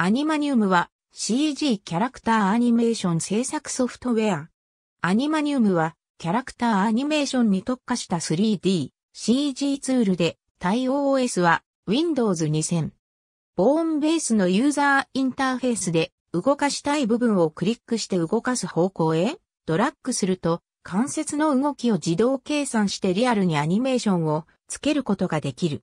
アニマニウムは CG キャラクターアニメーション制作ソフトウェア。アニマニウムはキャラクターアニメーションに特化した 3D、CG ツールで対応 OS は Windows 2000。ボーンベースのユーザーインターフェースで動かしたい部分をクリックして動かす方向へドラッグすると関節の動きを自動計算してリアルにアニメーションをつけることができる。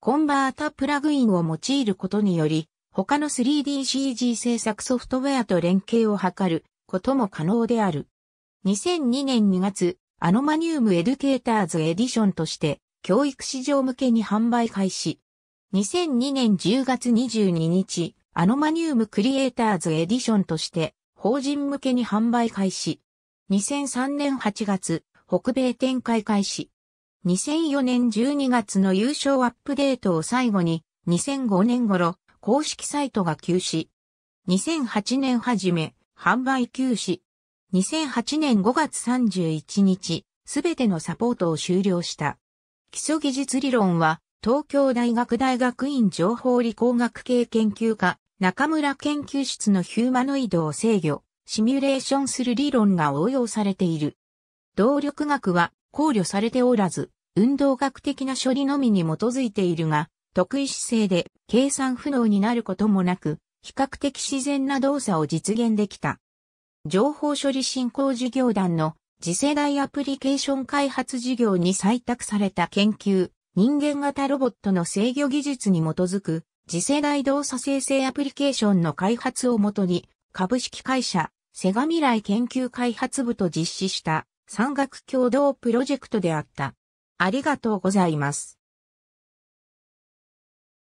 コンバータプラグインを用いることにより他の 3DCG 制作ソフトウェアと連携を図ることも可能である。2002年2月、アノマニウムエデュケーターズエディションとして教育市場向けに販売開始。2002年10月22日、アノマニウムクリエイターズエディションとして法人向けに販売開始。2003年8月、北米展開開始。2004年12月の優勝アップデートを最後に、2005年頃、公式サイトが休止。2008年初め、販売休止。2008年5月31日、すべてのサポートを終了した。基礎技術理論は、東京大学大学院情報理工学系研究科、中村研究室のヒューマノイドを制御、シミュレーションする理論が応用されている。動力学は考慮されておらず、運動学的な処理のみに基づいているが、得意姿勢で計算不能になることもなく、比較的自然な動作を実現できた。情報処理振興事業団の次世代アプリケーション開発事業に採択された研究、人間型ロボットの制御技術に基づく次世代動作生成アプリケーションの開発をもとに、株式会社、セガ未来研究開発部と実施した産学共同プロジェクトであった。ありがとうございます。